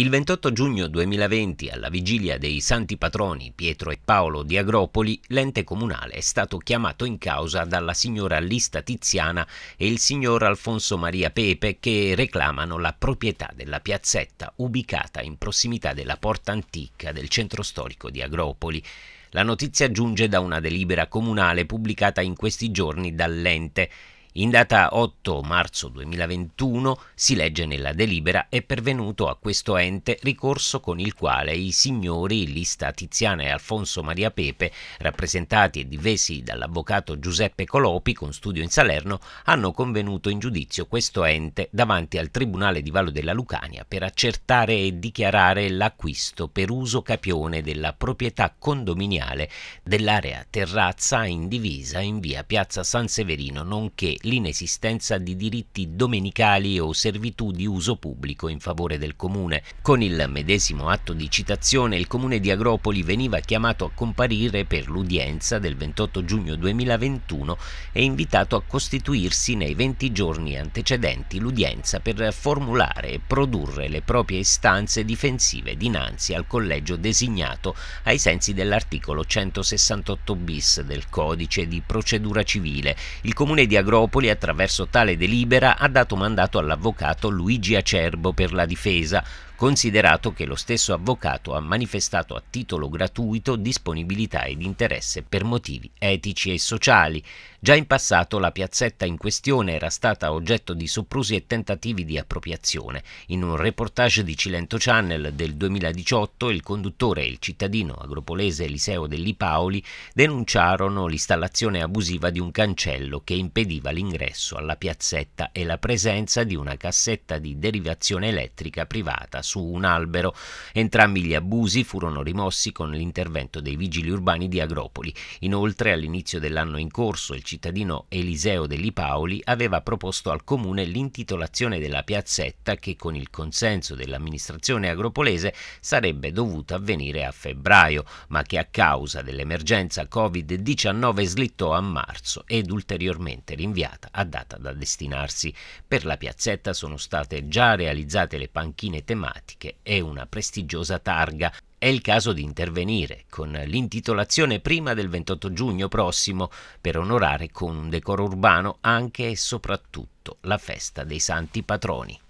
Il 28 giugno 2020, alla vigilia dei santi patroni Pietro e Paolo di Agropoli, l'ente comunale è stato chiamato in causa dalla signora Lista Tiziana e il signor Alfonso Maria Pepe che reclamano la proprietà della piazzetta ubicata in prossimità della porta antica del centro storico di Agropoli. La notizia giunge da una delibera comunale pubblicata in questi giorni dall'ente in data 8 marzo 2021 si legge nella delibera è pervenuto a questo ente ricorso con il quale i signori Lista Tiziana e Alfonso Maria Pepe, rappresentati e divesi dall'avvocato Giuseppe Colopi con studio in Salerno, hanno convenuto in giudizio questo ente davanti al Tribunale di Vallo della Lucania per accertare e dichiarare l'acquisto per uso capione della proprietà condominiale dell'area terrazza in divisa in via Piazza San Severino nonché l'inesistenza di diritti domenicali o servitù di uso pubblico in favore del comune. Con il medesimo atto di citazione il comune di Agropoli veniva chiamato a comparire per l'udienza del 28 giugno 2021 e invitato a costituirsi nei 20 giorni antecedenti l'udienza per formulare e produrre le proprie istanze difensive dinanzi al collegio designato ai sensi dell'articolo 168 bis del codice di procedura civile. Il comune di Agropoli Napoli, attraverso tale delibera, ha dato mandato all'avvocato Luigi Acerbo per la difesa, considerato che lo stesso avvocato ha manifestato a titolo gratuito disponibilità ed interesse per motivi etici e sociali. Già in passato la piazzetta in questione era stata oggetto di soprusi e tentativi di appropriazione. In un reportage di Cilento Channel del 2018 il conduttore e il cittadino agropolese Eliseo Delli Paoli denunciarono l'installazione abusiva di un cancello che impediva l'ingresso alla piazzetta e la presenza di una cassetta di derivazione elettrica privata su un albero. Entrambi gli abusi furono rimossi con l'intervento dei vigili urbani di Agropoli. Inoltre, all'inizio dell'anno in corso, il cittadino Eliseo Degli Paoli aveva proposto al comune l'intitolazione della piazzetta che con il consenso dell'amministrazione agropolese sarebbe dovuta avvenire a febbraio, ma che a causa dell'emergenza Covid-19 slittò a marzo ed ulteriormente rinviata a data da destinarsi. Per la piazzetta sono state già realizzate le panchine tematiche tematiche e una prestigiosa targa. È il caso di intervenire con l'intitolazione prima del 28 giugno prossimo per onorare con un decoro urbano anche e soprattutto la festa dei santi patroni.